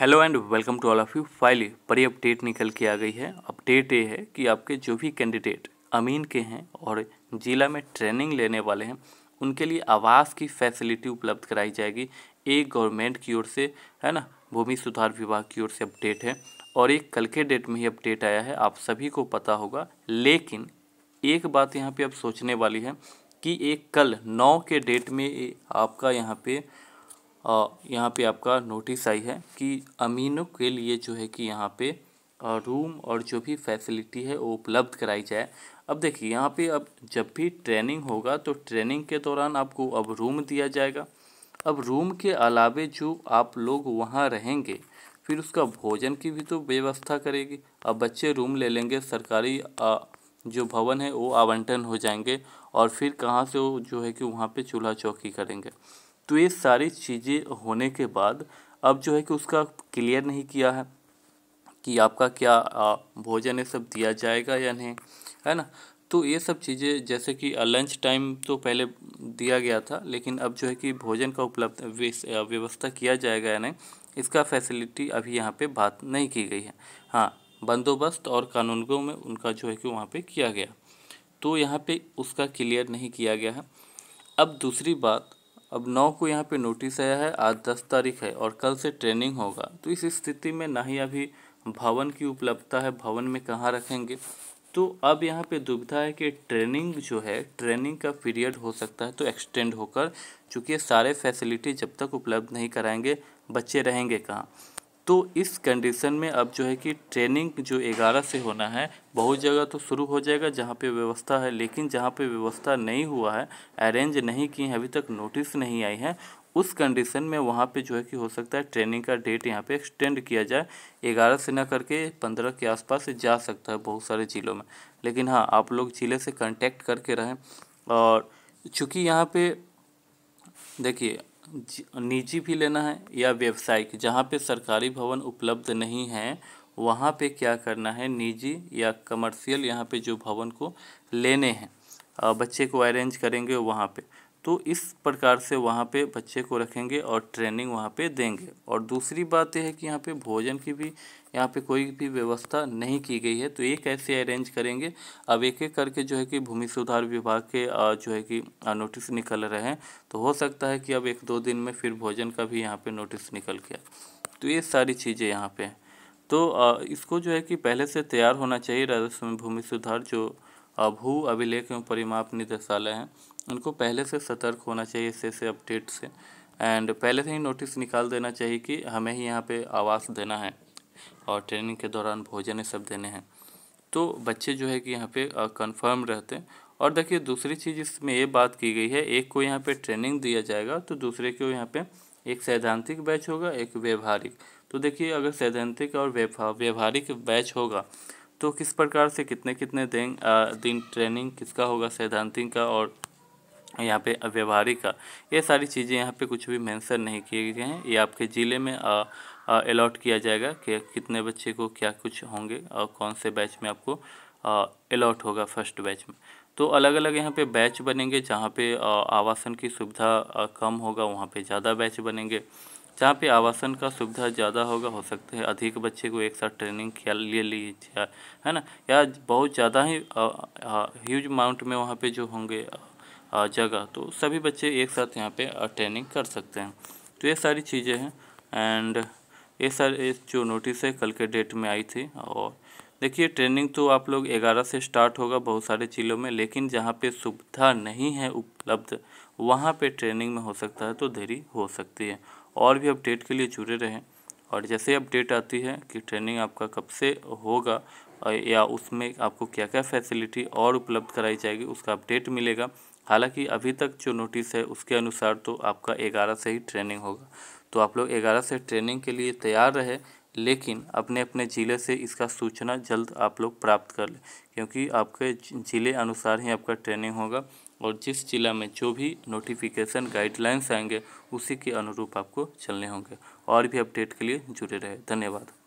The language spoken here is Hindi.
hello and welcome to all of you finally बड़ी अपडेट निकल के आ गई है अपडेट ये है कि आपके जो भी कैंडिडेट अमीन के हैं और ज़िला में ट्रेनिंग लेने वाले हैं उनके लिए आवास की फैसिलिटी उपलब्ध कराई जाएगी एक गवर्नमेंट की ओर से है ना भूमि सुधार विभाग की ओर से अपडेट है और एक कल के डेट में ही अपडेट आया है आप सभी को पता होगा लेकिन एक बात यहाँ पर अब सोचने वाली है कि एक कल नौ के डेट में आपका यहाँ पर यहाँ पे आपका नोटिस आई है कि अमीनों के लिए जो है कि यहाँ पे रूम और जो भी फैसिलिटी है वो उपलब्ध कराई जाए अब देखिए यहाँ पे अब जब भी ट्रेनिंग होगा तो ट्रेनिंग के दौरान आपको अब रूम दिया जाएगा अब रूम के अलावे जो आप लोग वहाँ रहेंगे फिर उसका भोजन की भी तो व्यवस्था करेगी अब बच्चे रूम ले लेंगे सरकारी जो भवन है वो आवंटन हो जाएंगे और फिर कहाँ से वो जो है कि वहाँ पे चूल्हा चौकी करेंगे तो ये सारी चीज़ें होने के बाद अब जो है कि उसका क्लियर नहीं किया है कि आपका क्या भोजन ये सब दिया जाएगा या नहीं है ना तो ये सब चीज़ें जैसे कि लंच टाइम तो पहले दिया गया था लेकिन अब जो है कि भोजन का उपलब्ध व्यवस्था किया जाएगा या नहीं इसका फैसिलिटी अभी यहाँ पे बात नहीं की गई है हाँ बंदोबस्त और कानूनगों में उनका जो है कि वहाँ पे किया गया तो यहाँ पे उसका क्लियर नहीं किया गया है अब दूसरी बात अब नौ को यहाँ पे नोटिस आया है आज दस तारीख है और कल से ट्रेनिंग होगा तो इस स्थिति में ना ही अभी भवन की उपलब्धता है भवन में कहाँ रखेंगे तो अब यहाँ पे दुविधा है कि ट्रेनिंग जो है ट्रेनिंग का पीरियड हो सकता है तो एक्सटेंड होकर चूँकि सारे फैसिलिटी जब तक उपलब्ध नहीं कराएंगे बच्चे रहेंगे कहाँ तो इस कंडीशन में अब जो है कि ट्रेनिंग जो ग्यारह से होना है बहुत जगह तो शुरू हो जाएगा जहाँ पे व्यवस्था है लेकिन जहाँ पे व्यवस्था नहीं हुआ है अरेंज नहीं की है अभी तक नोटिस नहीं आई है उस कंडीशन में वहाँ पे जो है कि हो सकता है ट्रेनिंग का डेट यहाँ पे एक्सटेंड किया जाए ग्यारह से ना करके पंद्रह के आसपास जा सकता है बहुत सारे ज़िलों में लेकिन हाँ आप लोग ज़िले से कॉन्टैक्ट करके रहें और चूँकि यहाँ पर देखिए निजी भी लेना है या व्यवसायिक जहाँ पे सरकारी भवन उपलब्ध नहीं है वहाँ पे क्या करना है निजी या कमर्शियल यहाँ पे जो भवन को लेने हैं बच्चे को अरेंज करेंगे वहाँ पे तो इस प्रकार से वहाँ पे बच्चे को रखेंगे और ट्रेनिंग वहाँ पे देंगे और दूसरी बात यह है कि यहाँ पे भोजन की भी यहाँ पे कोई भी व्यवस्था नहीं की गई है तो ये कैसे अरेंज करेंगे अब एक एक करके जो है कि भूमि सुधार विभाग के जो है कि नोटिस निकल रहे हैं तो हो सकता है कि अब एक दो दिन में फिर भोजन का भी यहाँ पर नोटिस निकल गया तो ये सारी चीज़ें यहाँ पर तो इसको जो है कि पहले से तैयार होना चाहिए राजस्व भूमि सुधार जो अभू अभिलेख एवं परिमाप निदेशालय हैं उनको पहले से सतर्क होना चाहिए इससे से अपडेट से एंड पहले से ही नोटिस निकाल देना चाहिए कि हमें ही यहाँ पे आवास देना है और ट्रेनिंग के दौरान भोजन ये सब देने हैं तो बच्चे जो है कि यहाँ पे कंफर्म रहते हैं और देखिए दूसरी चीज़ इसमें ये बात की गई है एक को यहाँ पे ट्रेनिंग दिया जाएगा तो दूसरे को यहाँ पे एक सैद्धांतिक बैच होगा एक व्यवहारिक तो देखिए अगर सैद्धांतिक और व्यवहारिक बैच होगा तो किस प्रकार से कितने कितने दिन दिन ट्रेनिंग किसका होगा सैद्धांतिक का और यहाँ पे व्यवहारिक का ये सारी चीज़ें यहाँ पे कुछ भी मेंशन नहीं किए गए हैं ये आपके ज़िले में अलॉट किया जाएगा कि कितने बच्चे को क्या कुछ होंगे और कौन से बैच में आपको अलॉट होगा फर्स्ट बैच में तो अलग अलग यहाँ पे बैच बनेंगे जहाँ पे आवासन की सुविधा कम होगा वहाँ पे ज़्यादा बैच बनेंगे जहाँ पे आवासन का सुविधा ज़्यादा होगा हो सकते हैं अधिक बच्चे को एक साथ ट्रेनिंग के लिए लीजिए है ना या बहुत ज़्यादा ही ह्यूज अमाउंट में वहाँ पे जो होंगे जगह तो सभी बच्चे एक साथ यहाँ पे ट्रेनिंग कर सकते हैं तो ये सारी चीज़ें हैं एंड ये सारे जो नोटिस है कल के डेट में आई थी और देखिए ट्रेनिंग तो आप लोग ग्यारह से स्टार्ट होगा बहुत सारे जिलों में लेकिन जहाँ पे सुविधा नहीं है उपलब्ध वहाँ पे ट्रेनिंग में हो सकता है तो देरी हो सकती है और भी अपडेट के लिए जुड़े रहें और जैसे अपडेट आती है कि ट्रेनिंग आपका कब से होगा या उसमें आपको क्या क्या फैसिलिटी और उपलब्ध कराई जाएगी उसका अपडेट मिलेगा हालांकि अभी तक जो नोटिस है उसके अनुसार तो आपका ग्यारह से ही ट्रेनिंग होगा तो आप लोग ग्यारह से ट्रेनिंग के लिए तैयार रहे लेकिन अपने अपने ज़िले से इसका सूचना जल्द आप लोग प्राप्त कर लें क्योंकि आपके ज़िले अनुसार ही आपका ट्रेनिंग होगा और जिस जिला में जो भी नोटिफिकेशन गाइडलाइंस आएंगे उसी के अनुरूप आपको चलने होंगे और भी अपडेट के लिए जुड़े रहे धन्यवाद